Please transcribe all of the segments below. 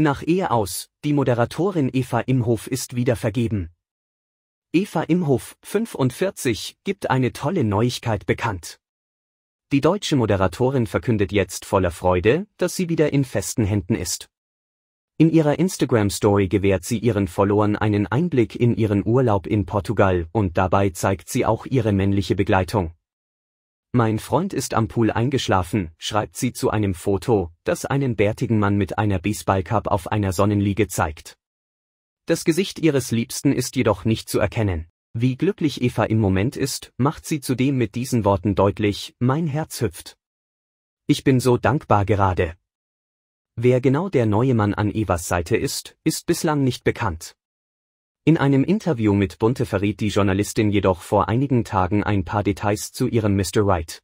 Nach Ehe aus, die Moderatorin Eva Imhof ist wieder vergeben. Eva Imhof, 45, gibt eine tolle Neuigkeit bekannt. Die deutsche Moderatorin verkündet jetzt voller Freude, dass sie wieder in festen Händen ist. In ihrer Instagram-Story gewährt sie ihren Followern einen Einblick in ihren Urlaub in Portugal und dabei zeigt sie auch ihre männliche Begleitung. Mein Freund ist am Pool eingeschlafen, schreibt sie zu einem Foto, das einen bärtigen Mann mit einer Baseballcup auf einer Sonnenliege zeigt. Das Gesicht ihres Liebsten ist jedoch nicht zu erkennen. Wie glücklich Eva im Moment ist, macht sie zudem mit diesen Worten deutlich, mein Herz hüpft. Ich bin so dankbar gerade. Wer genau der neue Mann an Evas Seite ist, ist bislang nicht bekannt. In einem Interview mit Bunte verriet die Journalistin jedoch vor einigen Tagen ein paar Details zu ihrem Mr. Wright.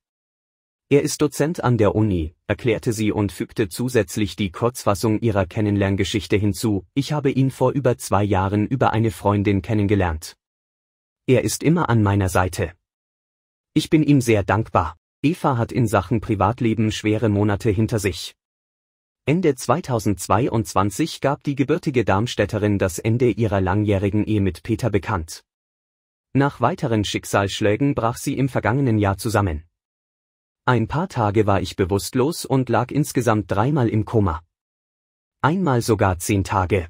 Er ist Dozent an der Uni, erklärte sie und fügte zusätzlich die Kurzfassung ihrer Kennenlerngeschichte hinzu, ich habe ihn vor über zwei Jahren über eine Freundin kennengelernt. Er ist immer an meiner Seite. Ich bin ihm sehr dankbar. Eva hat in Sachen Privatleben schwere Monate hinter sich. Ende 2022 gab die gebürtige Darmstädterin das Ende ihrer langjährigen Ehe mit Peter bekannt. Nach weiteren Schicksalsschlägen brach sie im vergangenen Jahr zusammen. Ein paar Tage war ich bewusstlos und lag insgesamt dreimal im Koma. Einmal sogar zehn Tage.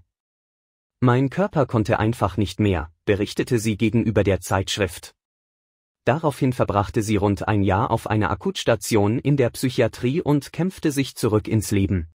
Mein Körper konnte einfach nicht mehr, berichtete sie gegenüber der Zeitschrift. Daraufhin verbrachte sie rund ein Jahr auf einer Akutstation in der Psychiatrie und kämpfte sich zurück ins Leben.